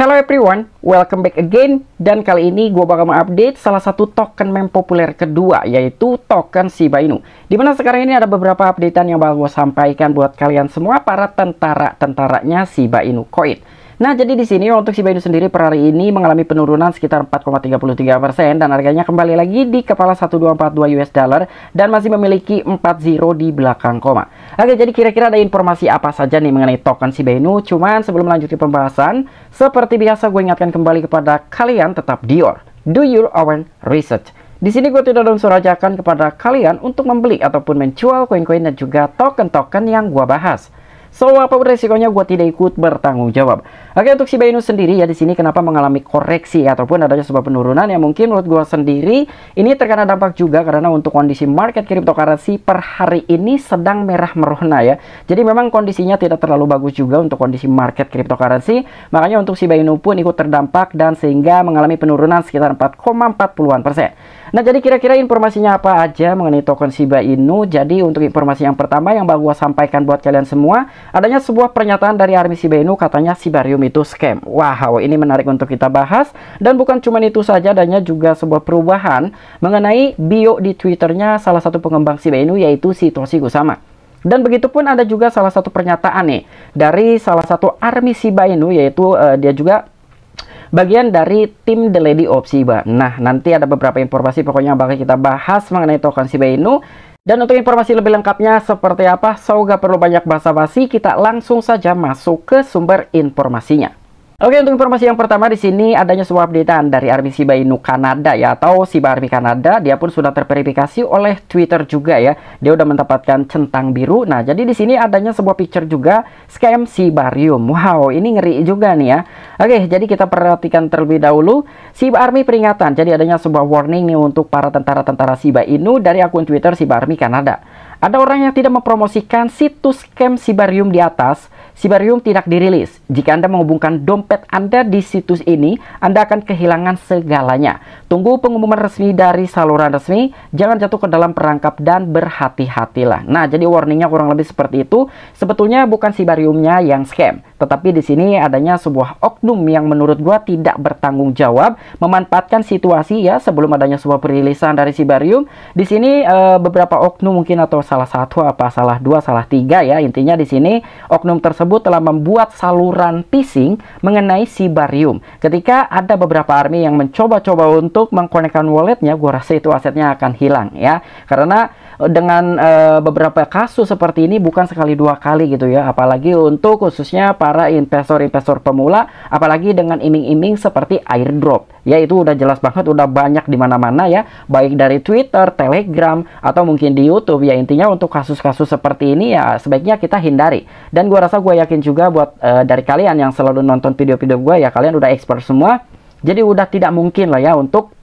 Hello everyone, welcome back again dan kali ini gue bakal mengupdate salah satu token meme populer kedua yaitu token Shiba Inu dimana sekarang ini ada beberapa updatean yang bakal gue sampaikan buat kalian semua para tentara-tentaranya Shiba Inu Coin Nah, jadi di sini untuk si Baidu sendiri per hari ini mengalami penurunan sekitar 4,33% dan harganya kembali lagi di kepala 1242 US dollar dan masih memiliki 40 di belakang koma. Oke, jadi kira-kira ada informasi apa saja nih mengenai token si Baidu? Cuman sebelum lanjut ke pembahasan, seperti biasa gue ingatkan kembali kepada kalian tetap Dior. Do your own research. Di sini gue tidak langsung ajakan kepada kalian untuk membeli ataupun menjual koin-koin dan juga token-token yang gue bahas. So, apa resikonya gue tidak ikut bertanggung jawab. Oke, untuk si bayu sendiri ya di sini kenapa mengalami koreksi ataupun adanya sebuah penurunan yang mungkin menurut gue sendiri ini terkena dampak juga karena untuk kondisi market cryptocurrency per hari ini sedang merah merona ya. Jadi memang kondisinya tidak terlalu bagus juga untuk kondisi market cryptocurrency. Makanya untuk si bayu pun ikut terdampak dan sehingga mengalami penurunan sekitar 4,40-an persen. Nah, jadi kira-kira informasinya apa aja mengenai token Shiba Inu? Jadi, untuk informasi yang pertama yang Bang Gua sampaikan buat kalian semua, adanya sebuah pernyataan dari Army Shiba Inu katanya Sibarium itu scam. Wow, ini menarik untuk kita bahas. Dan bukan cuma itu saja, adanya juga sebuah perubahan mengenai bio di Twitternya salah satu pengembang Shiba Inu yaitu Satoshi Gusama. Dan begitu pun ada juga salah satu pernyataan nih dari salah satu army Shiba Inu yaitu uh, dia juga bagian dari tim The Lady of Shiba. Nah, nanti ada beberapa informasi pokoknya bakal kita bahas mengenai token Shiba Inu. Dan untuk informasi lebih lengkapnya seperti apa, so gak perlu banyak basa-basi, kita langsung saja masuk ke sumber informasinya. Oke untuk informasi yang pertama di sini adanya sebuah updatean dari Army Shiba Inu Kanada ya atau Shiba Army Kanada dia pun sudah terverifikasi oleh Twitter juga ya dia sudah mendapatkan centang biru nah jadi di sini adanya sebuah picture juga scam Sibarium. wow ini ngeri juga nih ya oke jadi kita perhatikan terlebih dahulu Shiba Army peringatan jadi adanya sebuah warning nih untuk para tentara-tentara Shiba Inu dari akun Twitter Shiba Army Kanada ada orang yang tidak mempromosikan situs scam Sibarium di atas. Sibarium tidak dirilis. Jika Anda menghubungkan dompet Anda di situs ini, Anda akan kehilangan segalanya. Tunggu pengumuman resmi dari saluran resmi. Jangan jatuh ke dalam perangkap dan berhati-hatilah. Nah, jadi warningnya kurang lebih seperti itu. Sebetulnya bukan Sibariumnya yang scam. Tetapi di sini adanya sebuah oknum yang menurut gua tidak bertanggung jawab memanfaatkan situasi ya sebelum adanya sebuah perilisan dari Sibarium. Di sini e, beberapa oknum mungkin atau salah satu apa salah dua salah tiga ya intinya di sini oknum tersebut telah membuat saluran phishing mengenai si barium Ketika ada beberapa army yang mencoba-coba untuk mengkonekkan walletnya, gua rasa itu asetnya akan hilang ya karena eh, dengan e, beberapa kasus seperti ini bukan sekali dua kali gitu ya apalagi untuk khususnya para investor-investor pemula apalagi dengan iming-iming seperti airdrop ya itu udah jelas banget udah banyak di mana-mana ya baik dari Twitter, Telegram atau mungkin di YouTube ya intinya untuk kasus-kasus seperti ini ya sebaiknya kita hindari. Dan gue rasa gue yakin juga buat uh, dari kalian yang selalu nonton video-video gue ya kalian udah expert semua. Jadi udah tidak mungkin lah ya untuk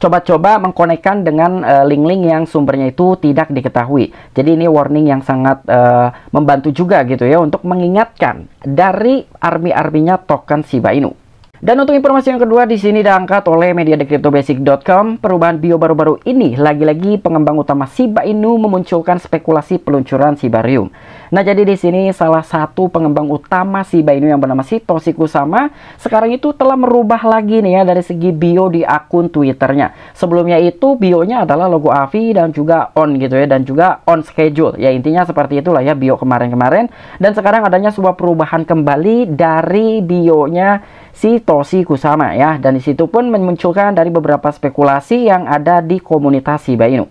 coba-coba mengkonekkan dengan eh, link-link uh, yang sumbernya itu tidak diketahui. Jadi ini warning yang sangat uh, membantu juga gitu ya untuk mengingatkan dari army-arminya token Shiba Inu. Dan untuk informasi yang kedua di sini diangkat oleh media thecryptobasic.com, perubahan bio baru-baru ini lagi-lagi pengembang utama Shiba Inu memunculkan spekulasi peluncuran Sibarium. Nah, jadi di sini salah satu pengembang utama Shiba Inu yang bernama Satoshi Kusama sekarang itu telah merubah lagi nih ya dari segi bio di akun Twitternya. Sebelumnya itu bionya adalah logo AVI dan juga on gitu ya dan juga on schedule. Ya intinya seperti itulah ya bio kemarin-kemarin dan sekarang adanya sebuah perubahan kembali dari bionya si Toshi Kusama ya dan disitu pun memunculkan dari beberapa spekulasi yang ada di komunitas Shiba Inu.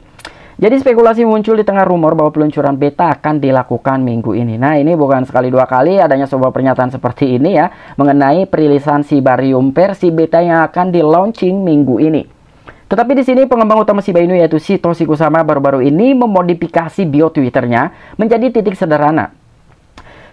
Jadi spekulasi muncul di tengah rumor bahwa peluncuran beta akan dilakukan minggu ini. Nah ini bukan sekali dua kali adanya sebuah pernyataan seperti ini ya mengenai perilisan Sibarium versi beta yang akan di launching minggu ini. Tetapi di sini pengembang utama Shiba Inu yaitu si Toshi Kusama baru-baru ini memodifikasi bio Twitternya menjadi titik sederhana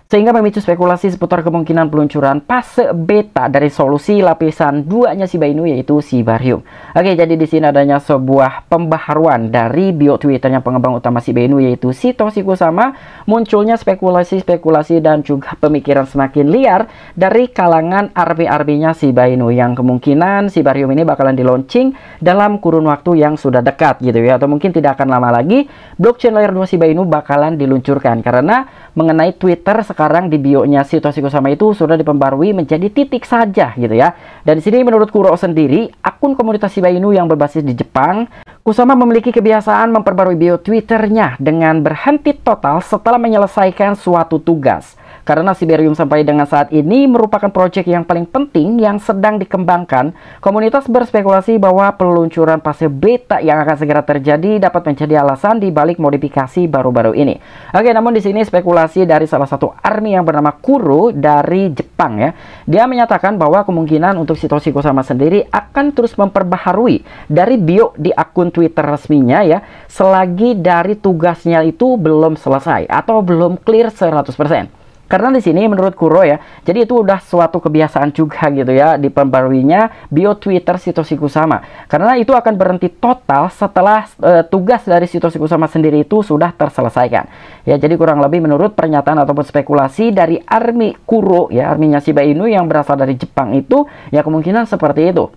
sehingga memicu spekulasi seputar kemungkinan peluncuran fase beta dari solusi lapisan 2-nya Shiba Inu yaitu Sibarium. Oke, jadi di sini adanya sebuah pembaharuan dari bio Twitternya pengembang utama Shiba Inu yaitu Satoshi sama munculnya spekulasi-spekulasi dan juga pemikiran semakin liar dari kalangan RB-RB-nya Shiba Inu yang kemungkinan Sibarium ini bakalan diluncing dalam kurun waktu yang sudah dekat gitu ya atau mungkin tidak akan lama lagi blockchain layer 2 Shiba Inu bakalan diluncurkan karena mengenai Twitter sekarang di bio nya bionya Kusama itu sudah dipembarui menjadi titik saja gitu ya. Dan di sini menurut Kuro sendiri, akun komunitas Shiba Inu yang berbasis di Jepang, Kusama memiliki kebiasaan memperbarui bio Twitternya dengan berhenti total setelah menyelesaikan suatu tugas. Karena Siberium sampai dengan saat ini merupakan proyek yang paling penting yang sedang dikembangkan, komunitas berspekulasi bahwa peluncuran fase beta yang akan segera terjadi dapat menjadi alasan di balik modifikasi baru-baru ini. Oke, namun di sini spekulasi dari salah satu army yang bernama Kuro dari Jepang ya. Dia menyatakan bahwa kemungkinan untuk situasi Kusama sendiri akan terus memperbaharui dari bio di akun Twitter resminya ya, selagi dari tugasnya itu belum selesai atau belum clear 100%. Karena di sini menurut Kuro ya, jadi itu udah suatu kebiasaan juga gitu ya di diperbaruinya bio Twitter Sitoshi Kusama. Karena itu akan berhenti total setelah e, tugas dari Sitoshi Kusama sendiri itu sudah terselesaikan. Ya, jadi kurang lebih menurut pernyataan ataupun spekulasi dari army Kuro ya, arminya Shiba Inu yang berasal dari Jepang itu ya kemungkinan seperti itu.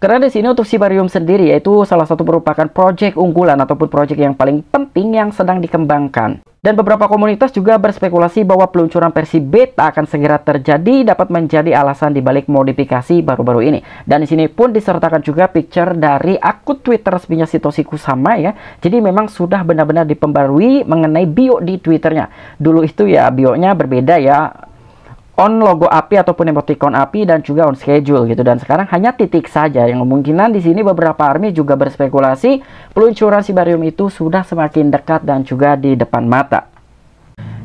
Karena di sini untuk Sibarium sendiri yaitu salah satu merupakan proyek unggulan ataupun proyek yang paling penting yang sedang dikembangkan. Dan beberapa komunitas juga berspekulasi bahwa peluncuran versi beta akan segera terjadi dapat menjadi alasan dibalik modifikasi baru-baru ini. Dan di sini pun disertakan juga picture dari akun Twitter resminya Sitoshi Kusama ya. Jadi memang sudah benar-benar dipembarui mengenai bio di Twitternya. Dulu itu ya bionya berbeda ya on logo api ataupun emoticon api dan juga on schedule gitu dan sekarang hanya titik saja yang kemungkinan di sini beberapa army juga berspekulasi peluncuran Sibarium itu sudah semakin dekat dan juga di depan mata.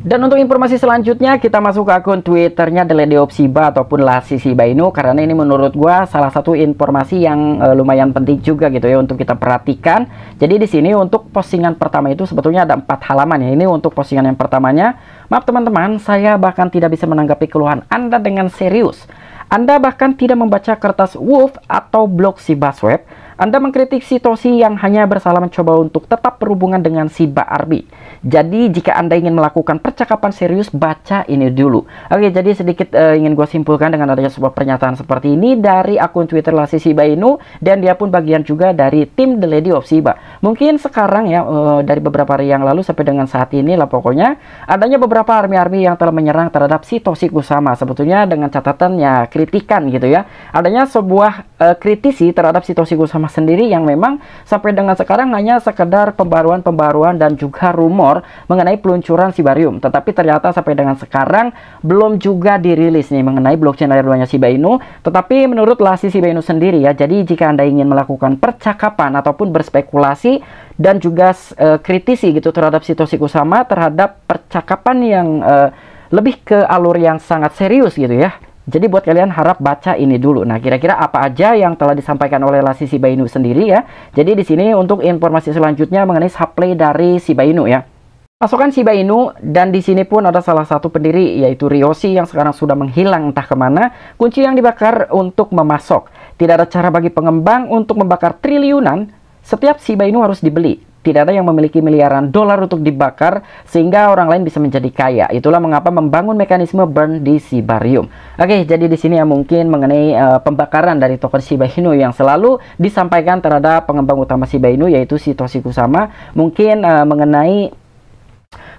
Dan untuk informasi selanjutnya kita masuk ke akun Twitternya The Lady of Shiba ataupun La Sisi Bainu karena ini menurut gua salah satu informasi yang e, lumayan penting juga gitu ya untuk kita perhatikan. Jadi di sini untuk postingan pertama itu sebetulnya ada empat halaman ya. Ini untuk postingan yang pertamanya, maaf teman-teman, saya bahkan tidak bisa menanggapi keluhan Anda dengan serius. Anda bahkan tidak membaca kertas Wolf atau blog Sibasweb. Anda mengkritik situasi yang hanya bersalah mencoba untuk tetap berhubungan dengan Siba Arbi. Jadi jika Anda ingin melakukan percakapan serius, baca ini dulu. Oke, jadi sedikit uh, ingin gue simpulkan dengan adanya sebuah pernyataan seperti ini dari akun Twitter Lasi Siba Inu dan dia pun bagian juga dari tim The Lady of Siba. Mungkin sekarang ya uh, dari beberapa hari yang lalu sampai dengan saat ini lah pokoknya adanya beberapa army-army yang telah menyerang terhadap si Toshi Kusama sebetulnya dengan catatannya kritikan gitu ya. Adanya sebuah uh, kritisi terhadap si Toshi Kusama sendiri yang memang sampai dengan sekarang hanya sekedar pembaruan-pembaruan dan juga rumor rumor mengenai peluncuran Sibarium, tetapi ternyata sampai dengan sekarang belum juga dirilis nih mengenai blockchain layer 2-nya Shiba Inu. Tetapi menurut Lasi Shiba Inu sendiri ya, jadi jika Anda ingin melakukan percakapan ataupun berspekulasi dan juga uh, kritisi gitu terhadap situasi kusama terhadap percakapan yang uh, lebih ke alur yang sangat serius gitu ya. Jadi buat kalian harap baca ini dulu. Nah, kira-kira apa aja yang telah disampaikan oleh Lasi Shiba sendiri ya. Jadi di sini untuk informasi selanjutnya mengenai supply dari Shiba Inu ya. Pasukan Shiba Inu dan di sini pun ada salah satu pendiri yaitu Ryoshi yang sekarang sudah menghilang entah kemana. Kunci yang dibakar untuk memasok. Tidak ada cara bagi pengembang untuk membakar triliunan. Setiap Shiba Inu harus dibeli. Tidak ada yang memiliki miliaran dolar untuk dibakar sehingga orang lain bisa menjadi kaya. Itulah mengapa membangun mekanisme burn di Sibarium. Oke, jadi di sini ya mungkin mengenai uh, pembakaran dari token Shiba Inu yang selalu disampaikan terhadap pengembang utama Shiba Inu yaitu si Kusama. Mungkin uh, mengenai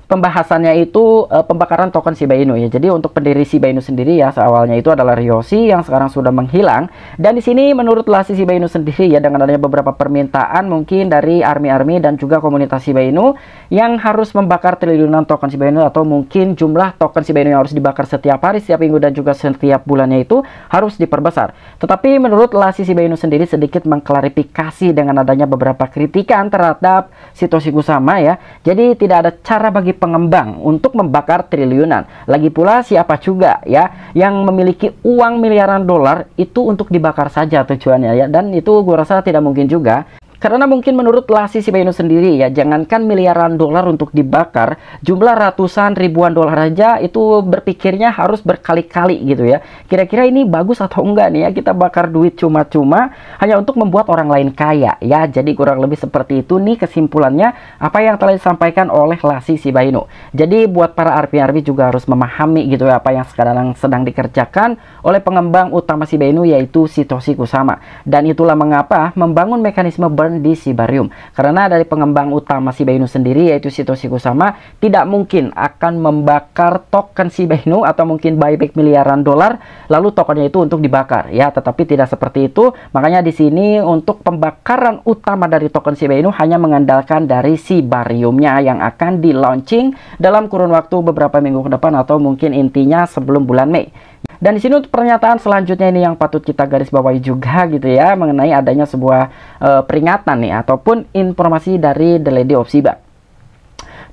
pembahasannya itu uh, pembakaran token Shiba Inu ya. Jadi untuk pendiri Shiba Inu sendiri ya awalnya itu adalah Ryoshi yang sekarang sudah menghilang dan di sini menurut Lasi Shiba Inu sendiri ya dengan adanya beberapa permintaan mungkin dari army-army dan juga komunitas Shiba Inu yang harus membakar triliunan token Shiba Inu atau mungkin jumlah token Shiba Inu yang harus dibakar setiap hari, setiap minggu dan juga setiap bulannya itu harus diperbesar. Tetapi menurut Lasi Shiba Inu sendiri sedikit mengklarifikasi dengan adanya beberapa kritikan terhadap situasi gusama ya. Jadi tidak ada cara bagi pengembang untuk membakar triliunan. Lagi pula siapa juga ya yang memiliki uang miliaran dolar itu untuk dibakar saja tujuannya ya dan itu gue rasa tidak mungkin juga karena mungkin menurut Lasi Simeon sendiri ya, jangankan miliaran dolar untuk dibakar, jumlah ratusan ribuan dolar aja itu berpikirnya harus berkali-kali gitu ya. Kira-kira ini bagus atau enggak nih ya, kita bakar duit cuma-cuma hanya untuk membuat orang lain kaya ya. Jadi kurang lebih seperti itu nih kesimpulannya apa yang telah disampaikan oleh Lasi Simeon. Jadi buat para RPRB juga harus memahami gitu ya apa yang sekarang sedang dikerjakan oleh pengembang utama Simeon yaitu Sitoshi Kusama. Dan itulah mengapa membangun mekanisme ber di Sibarium. Karena dari pengembang utama Shiba Inu sendiri yaitu Satoshi Kusama tidak mungkin akan membakar token Shiba Inu atau mungkin buyback miliaran dolar lalu tokennya itu untuk dibakar ya, tetapi tidak seperti itu. Makanya di sini untuk pembakaran utama dari token Shiba Inu hanya mengandalkan dari Sibariumnya yang akan di launching dalam kurun waktu beberapa minggu ke depan atau mungkin intinya sebelum bulan Mei. Dan di sini untuk pernyataan selanjutnya ini yang patut kita garis bawahi juga gitu ya mengenai adanya sebuah e, peringatan nih ataupun informasi dari The Lady of Siba.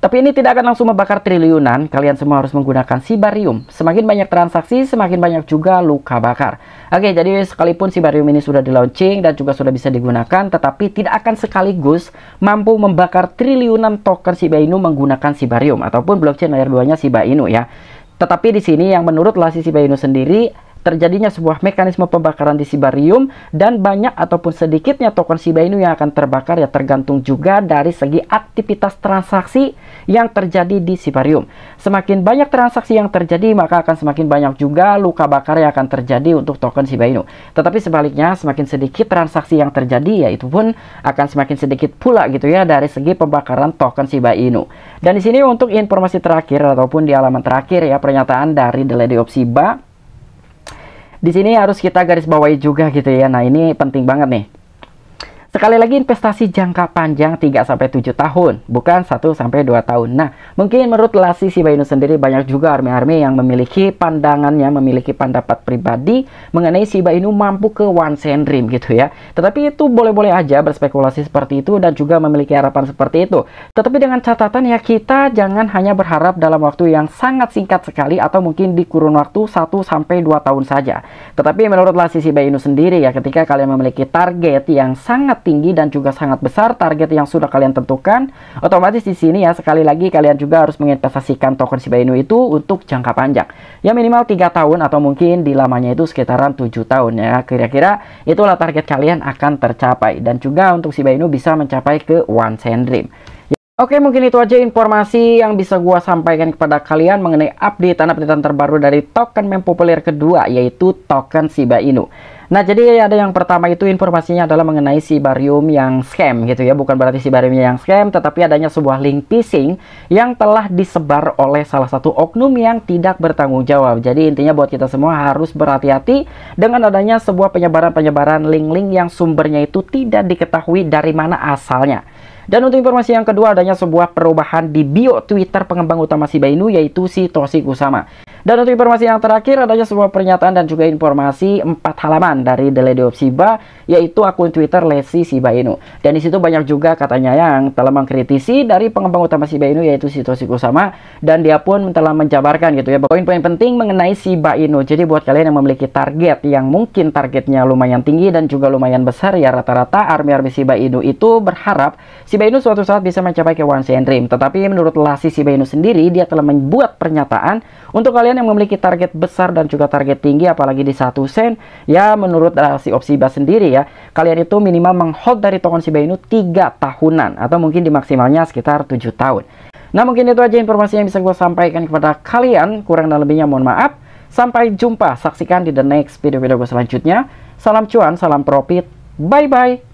Tapi ini tidak akan langsung membakar triliunan, kalian semua harus menggunakan sibarium. Semakin banyak transaksi, semakin banyak juga luka bakar. Oke, jadi sekalipun sibarium ini sudah di launching dan juga sudah bisa digunakan, tetapi tidak akan sekaligus mampu membakar triliunan token Shiba Inu menggunakan sibarium ataupun blockchain layer 2-nya Shiba Inu ya. Tetapi di sini yang menurut Lasisi Bayuno sendiri terjadinya sebuah mekanisme pembakaran di sibarium dan banyak ataupun sedikitnya token Shiba Inu yang akan terbakar ya tergantung juga dari segi aktivitas transaksi yang terjadi di sibarium. Semakin banyak transaksi yang terjadi maka akan semakin banyak juga luka bakar yang akan terjadi untuk token Shiba Inu. Tetapi sebaliknya semakin sedikit transaksi yang terjadi ya itu pun akan semakin sedikit pula gitu ya dari segi pembakaran token Shiba Inu. Dan di sini untuk informasi terakhir ataupun di halaman terakhir ya pernyataan dari The Lady of Shiba di sini harus kita garis bawahi juga gitu ya nah ini penting banget nih Sekali lagi investasi jangka panjang 3 sampai 7 tahun, bukan 1 sampai 2 tahun. Nah, mungkin menurut Lasi Bayu sendiri banyak juga army-army yang memiliki pandangannya, memiliki pendapat pribadi mengenai Sibainu mampu ke one cent dream gitu ya. Tetapi itu boleh-boleh aja berspekulasi seperti itu dan juga memiliki harapan seperti itu. Tetapi dengan catatan ya kita jangan hanya berharap dalam waktu yang sangat singkat sekali atau mungkin di kurun waktu 1 sampai 2 tahun saja. Tetapi menurut Lasi Bayu sendiri ya ketika kalian memiliki target yang sangat tinggi dan juga sangat besar target yang sudah kalian tentukan, otomatis di sini ya sekali lagi kalian juga harus menginvestasikan token Shiba Inu itu untuk jangka panjang. Ya minimal 3 tahun atau mungkin di lamanya itu sekitaran 7 tahun ya. Kira-kira itulah target kalian akan tercapai dan juga untuk Shiba Inu bisa mencapai ke one cent dream. Oke, mungkin itu aja informasi yang bisa gue sampaikan kepada kalian mengenai update updatean terbaru dari token meme populer kedua yaitu token Shiba Inu. Nah, jadi ada yang pertama itu informasinya adalah mengenai Sibarium yang scam gitu ya. Bukan berarti Sibarium yang scam, tetapi adanya sebuah link phishing yang telah disebar oleh salah satu oknum yang tidak bertanggung jawab. Jadi intinya buat kita semua harus berhati-hati dengan adanya sebuah penyebaran-penyebaran link-link yang sumbernya itu tidak diketahui dari mana asalnya. Dan untuk informasi yang kedua adanya sebuah perubahan di bio Twitter pengembang utama Shiba Inu yaitu si Toshi Kusama. Dan untuk informasi yang terakhir adanya sebuah pernyataan dan juga informasi empat halaman dari The Lady of Shiba yaitu akun Twitter Lesi Shiba Inu. Dan di situ banyak juga katanya yang telah mengkritisi dari pengembang utama Shiba Inu yaitu situasi Kusama dan dia pun telah menjabarkan gitu ya poin-poin penting mengenai Shiba Inu. Jadi buat kalian yang memiliki target yang mungkin targetnya lumayan tinggi dan juga lumayan besar ya rata-rata army-army Shiba Inu itu berharap Shiba Inu suatu saat bisa mencapai ke one Dream. Tetapi menurut Lesi Shiba Inu sendiri dia telah membuat pernyataan untuk kalian kalian yang memiliki target besar dan juga target tinggi apalagi di satu sen, ya menurut uh, si opsi bas sendiri ya, kalian itu minimal menghold dari token Shiba Inu 3 tahunan atau mungkin di maksimalnya sekitar 7 tahun. Nah mungkin itu aja informasi yang bisa gue sampaikan kepada kalian. Kurang dan lebihnya mohon maaf. Sampai jumpa, saksikan di the next video-video gue selanjutnya. Salam cuan, salam profit, bye-bye.